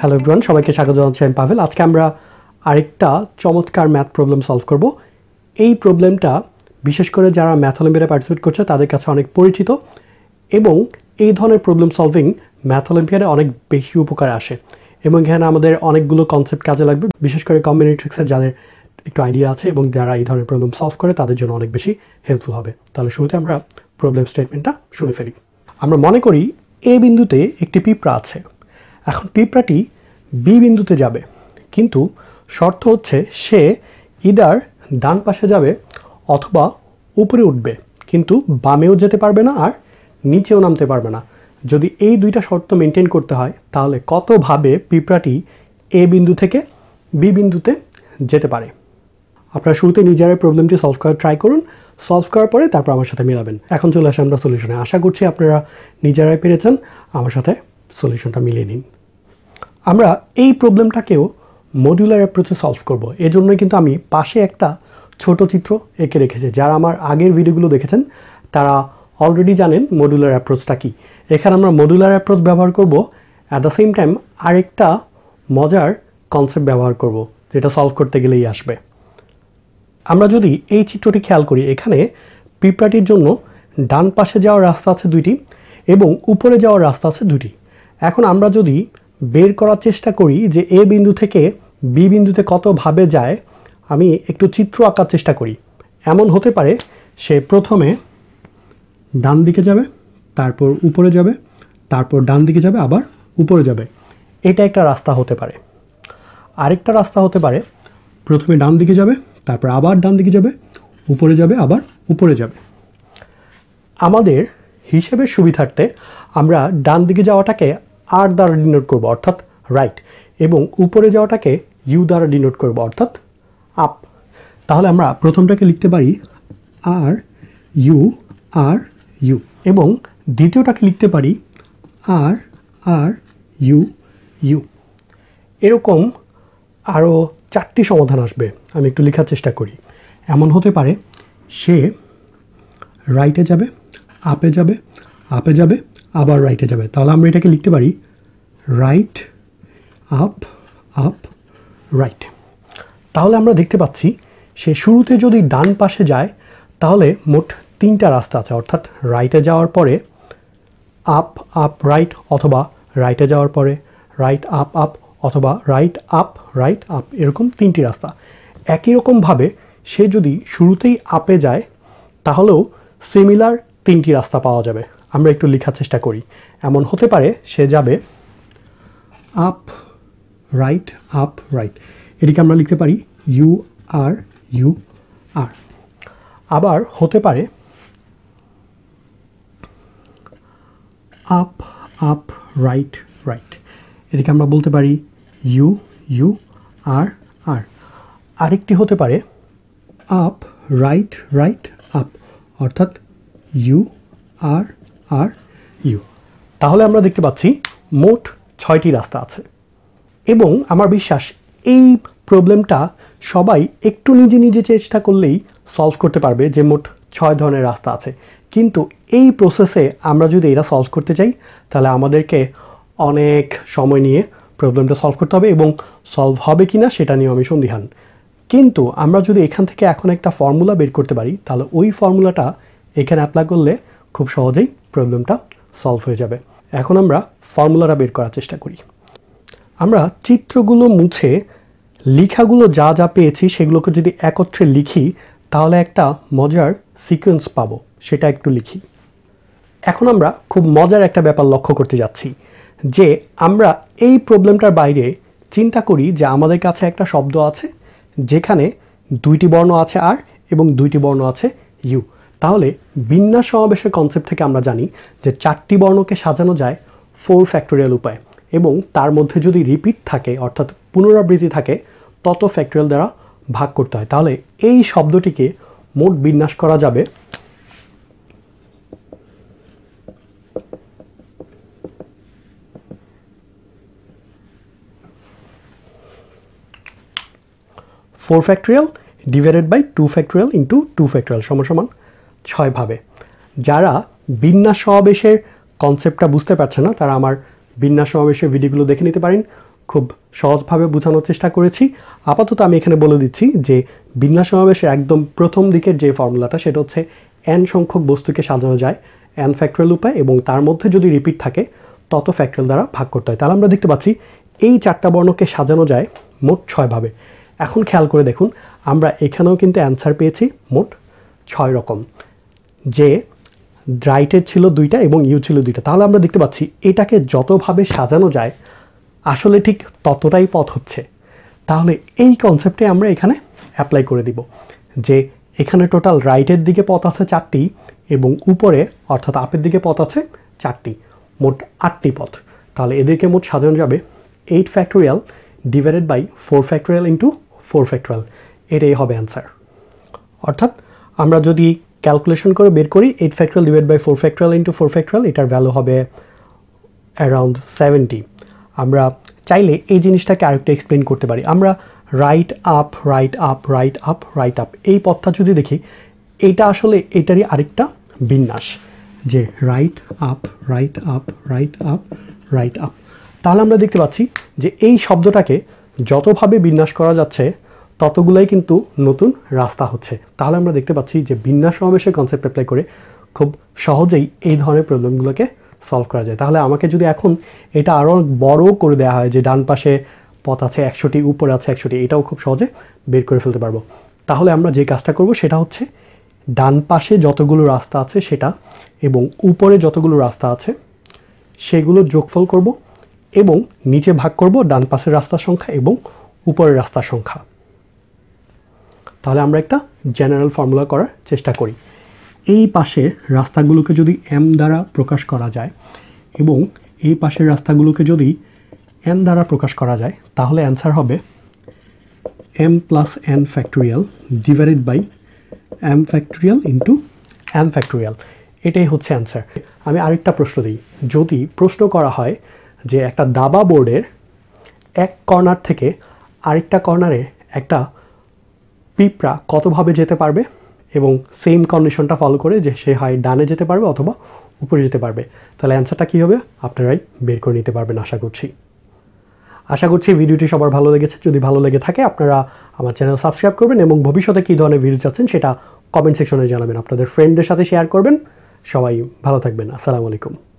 hello ব্রন সবাইকে স্বাগত জানাচ্ছি আমি পাভেল আজকে আমরা আরেকটা চমৎকার ম্যাথ প্রবলেম সলভ করব এই প্রবলেমটা বিশেষ করে যারা ম্যাথ অলিম্পিয়াডে পার্টিসিপেট করছে তাদের কাছে অনেক পরিচিত এবং এই ধরনের প্রবলেম সলভিং ম্যাথ অলিম্পিয়াডে অনেক বেশি উপকার আসে এবং এখানে আমাদের অনেকগুলো কনসেপ্ট কাজে লাগবে বিশেষ করে কম্বিনেট্রিক্সের যাদের একটু আইডিয়া আছে এবং যারা এই ধরনের প্রবলেম সলভ করে তাদের জন্য অনেক বেশি হেল্পফুল হবে তাহলে শুরুতে আমরা প্রবলেম স্টেটমেন্টটা শুনে ফেলি আমরা মনে করি এ বিন্দুতে একটি পিঁপড়া আছে এখন পিঁপড়াটি বি বিন্দুতে যাবে কিন্তু শর্ত হচ্ছে সে ইদার ডান পাশে যাবে অথবা উপরে উঠবে কিন্তু বামেও যেতে পারবে না আর নিচেও নামতে পারবে না যদি এই দুইটা শর্ত মেনটেন করতে হয় তাহলে কতভাবে পিঁপড়াটি এ বিন্দু থেকে বি বিন্দুতে যেতে পারে আপনারা শুরুতে নিজেরাই প্রবলেমটি সলভ করার ট্রাই করুন সলভ করার পরে তারপর আমার সাথে মেলাবেন এখন চলে আসে আমরা সলিউশনে আশা করছি আপনারা নিজেরাই পেরেছেন আমার সাথে সলিউশনটা মিলিয়ে নিন আমরা এই প্রবলেমটাকেও মডিউলার অ্যাপ্রোচে সলভ করব এজন্য কিন্তু আমি পাশে একটা ছোট চিত্র এঁকে রেখেছি যারা আমার আগের ভিডিওগুলো দেখেছেন তারা অলরেডি জানেন মডুলার অ্যাপ্রোচটা কী এখানে আমরা মডুলার অ্যাপ্রোচ ব্যবহার করব অ্যাট দ্য সেম টাইম আরেকটা মজার কনসেপ্ট ব্যবহার করব যেটা সলভ করতে গেলেই আসবে আমরা যদি এই চিত্রটি খেয়াল করি এখানে পিঁপড়াটির জন্য ডান পাশে যাওয়ার রাস্তা আছে দুইটি এবং উপরে যাওয়ার রাস্তা আছে দুটি এখন আমরা যদি বের করার চেষ্টা করি যে এ বিন্দু থেকে বি বিন্দুতে কতভাবে যায় আমি একটু চিত্র আঁকার চেষ্টা করি এমন হতে পারে সে প্রথমে ডান দিকে যাবে তারপর উপরে যাবে তারপর ডান দিকে যাবে আবার উপরে যাবে এটা একটা রাস্তা হতে পারে আরেকটা রাস্তা হতে পারে প্রথমে ডান দিকে যাবে তারপর আবার ডান দিকে যাবে উপরে যাবে আবার উপরে যাবে আমাদের হিসেবে সুবিধার্থে আমরা ডান দিকে যাওয়াটাকে আর দ্বারা ডিনোট করব অর্থাৎ রাইট এবং উপরে যাওয়াটাকে ইউ দ্বারা ডিনোট করব অর্থাৎ আপ তাহলে আমরা প্রথমটাকে লিখতে পারি আর ইউ আর ইউ এবং দ্বিতীয়টাকে লিখতে পারি আর আর ইউ ইউ এরকম আরও চারটি সমাধান আসবে আমি একটু লেখার চেষ্টা করি এমন হতে পারে সে রাইটে যাবে আপে যাবে আপে যাবে আবার রাইটে যাবে তাহলে আমরা এটাকে লিখতে পারি রাইট আপ আপ রাইট তাহলে আমরা দেখতে পাচ্ছি সে শুরুতে যদি ডান পাশে যায় তাহলে মোট তিনটা রাস্তা আছে অর্থাৎ রাইটে যাওয়ার পরে আপ আপ রাইট অথবা রাইটে যাওয়ার পরে রাইট আপ আপ অথবা রাইট আপ রাইট আপ এরকম তিনটি রাস্তা একই রকমভাবে সে যদি শুরুতেই আপে যায় তাহলেও সিমিলার তিনটি রাস্তা পাওয়া যাবে আমরা একটু লেখার চেষ্টা করি এমন হতে পারে সে যাবে আপ রাইট আপ রাইট এটিকে আমরা লিখতে পারি ইউ আর ইউ আর আবার হতে পারে আপ আপ রাইট রাইট এটিকে আমরা বলতে পারি ইউ ইউ আর আর আরেকটি হতে পারে আপ রাইট রাইট আপ অর্থাৎ ইউ আর আর ইউ তাহলে আমরা দেখতে পাচ্ছি মোট ছয়টি রাস্তা আছে এবং আমার বিশ্বাস এই প্রবলেমটা সবাই একটু নিজে নিজে চেষ্টা করলেই সলভ করতে পারবে যে মোট ছয় ধরনের রাস্তা আছে কিন্তু এই প্রসেসে আমরা যদি এরা সলভ করতে চাই তাহলে আমাদেরকে অনেক সময় নিয়ে প্রবলেমটা সলভ করতে হবে এবং সলভ হবে কি না সেটা নিয়ে আমি সন্দিহান কিন্তু আমরা যদি এখান থেকে এখন একটা ফর্মুলা বের করতে পারি তাহলে ওই ফর্মুলাটা এখানে অ্যাপ্লাই করলে খুব সহজেই প্রবলেমটা সলভ হয়ে যাবে এখন আমরা ফর্মুলাটা বের করার চেষ্টা করি আমরা চিত্রগুলো মুছে লিখাগুলো যা যা পেয়েছি সেগুলোকে যদি একত্রে লিখি তাহলে একটা মজার সিকোয়েন্স পাব সেটা একটু লিখি এখন আমরা খুব মজার একটা ব্যাপার লক্ষ্য করতে যাচ্ছি যে আমরা এই প্রবলেমটার বাইরে চিন্তা করি যে আমাদের কাছে একটা শব্দ আছে যেখানে দুইটি বর্ণ আছে আর এবং দুইটি বর্ণ আছে ইউ তাহলে বিন্যাস সমাবেশের কনসেপ্ট থেকে আমরা জানি যে চারটি বর্ণকে সাজানো যায় ফোর ফ্যাক্টোরিয়াল উপায় এবং তার মধ্যে যদি রিপিট থাকে অর্থাৎ পুনরাবৃত্তি থাকে তত ফ্যাক্টোরিয়াল দ্বারা ভাগ করতে হয় তাহলে এই শব্দটিকে মোট বিন্যাস করা যাবে four factorial divided by two factorial into two factorial সমান সমান ছয়ভাবে যারা বিন্যাস সমাবেশের কনসেপ্টটা বুঝতে পারছে না তারা আমার বিন্যাস সমাবেশের ভিডিওগুলো দেখে নিতে পারেন খুব সহজভাবে বোঝানোর চেষ্টা করেছি আপাতত আমি এখানে বলে দিচ্ছি যে বিন্যাস সমাবেশের একদম প্রথম দিকের যে ফর্মুলাটা সেটা হচ্ছে এন সংখ্যক বস্তুকে সাজানো যায় এন ফ্যাক্টরিয়াল উপায় এবং তার মধ্যে যদি রিপিট থাকে তত ফ্যাক্টরিয়াল দ্বারা ভাগ করতে হয় তাহলে আমরা দেখতে পাচ্ছি এই চারটা বর্ণকে সাজানো যায় মোট ছয়ভাবে এখন খেয়াল করে দেখুন আমরা এখানেও কিন্তু অ্যান্সার পেয়েছি মোট ছয় রকম যে ড্রাইটের ছিল দুইটা এবং ইউ ছিল দুইটা তাহলে আমরা দেখতে পাচ্ছি এটাকে যতভাবে সাজানো যায় আসলে ঠিক ততটাই পথ হচ্ছে তাহলে এই কনসেপ্টে আমরা এখানে অ্যাপ্লাই করে দিব যে এখানে টোটাল রাইটের দিকে পথ আছে চারটি এবং উপরে অর্থাৎ আপের দিকে পথ আছে চারটি মোট আটটি পথ তাহলে এদেরকে মোট সাজানো যাবে eight factorial divided by four factorial into four factorial এটাই হবে অ্যান্সার অর্থাৎ আমরা যদি ক্যালকুলেশন করে বের করি eight factorial divide by four factorial into four factorial এটার ভ্যালু হবে অ্যারাউন্ড সেভেন্টি আমরা চাইলে এই জিনিসটাকে আরেকটু এক্সপ্লেন করতে পারি আমরা right up right up right up right up এই পথটা যদি দেখি এটা আসলে এটারই আরেকটা বিন্যাস যে right up right up right up right up তাহলে আমরা দেখতে পাচ্ছি যে এই শব্দটাকে যতভাবে বিন্যাস করা যাচ্ছে ততগুলাই কিন্তু নতুন রাস্তা হচ্ছে তাহলে আমরা দেখতে পাচ্ছি যে বিন্যাস সমাবেশের কনসেপ্ট অ্যাপ্লাই করে খুব সহজেই এই ধরনের প্রবলেমগুলোকে সলভ করা যায় তাহলে আমাকে যদি এখন এটা আরও বড় করে দেওয়া হয় যে ডান পাশে পথ আছে একশোটি উপরে আছে একশোটি এটাও খুব সহজে বের করে ফেলতে পারবো তাহলে আমরা যে কাজটা করব সেটা হচ্ছে ডান পাশে যতগুলো রাস্তা আছে সেটা এবং উপরে যতগুলো রাস্তা আছে সেগুলো যোগফল করব এবং নিচে ভাগ করব ডান পাশের রাস্তার সংখ্যা এবং উপরের রাস্তার সংখ্যা তাহলে আমরা একটা জেনারেল ফর্মুলা করার চেষ্টা করি এই পাশে রাস্তাগুলোকে যদি এম দ্বারা প্রকাশ করা যায় এবং এই পাশের রাস্তাগুলোকে যদি এন দ্বারা প্রকাশ করা যায় তাহলে অ্যান্সার হবে M plus N factorial divided by M factorial into N factorial এটাই হচ্ছে অ্যান্সার আমি আরেকটা প্রশ্ন দিই যদি প্রশ্ন করা হয় যে একটা দাবা বোর্ডের এক কর্নার থেকে আরেকটা কর্নারে একটা পিঁপড়া কতভাবে যেতে পারবে এবং সেম কন্ডিশনটা ফলো করে যে সে হয় ডানে যেতে পারবে অথবা উপরে যেতে পারবে তাহলে অ্যান্সারটা কী হবে আপনারাই বের করে নিতে পারবেন আশা করছি আশা করছি ভিডিওটি সবার ভালো লেগেছে যদি ভালো লেগে থাকে আপনারা আমার চ্যানেল সাবস্ক্রাইব করবেন এবং ভবিষ্যতে কী ধরনের ভিডিও চাচ্ছেন সেটা কমেন্ট সেকশনে জানাবেন আপনাদের ফ্রেন্ডদের সাথে শেয়ার করবেন সবাই ভালো থাকবেন আসসালামু আলাইকুম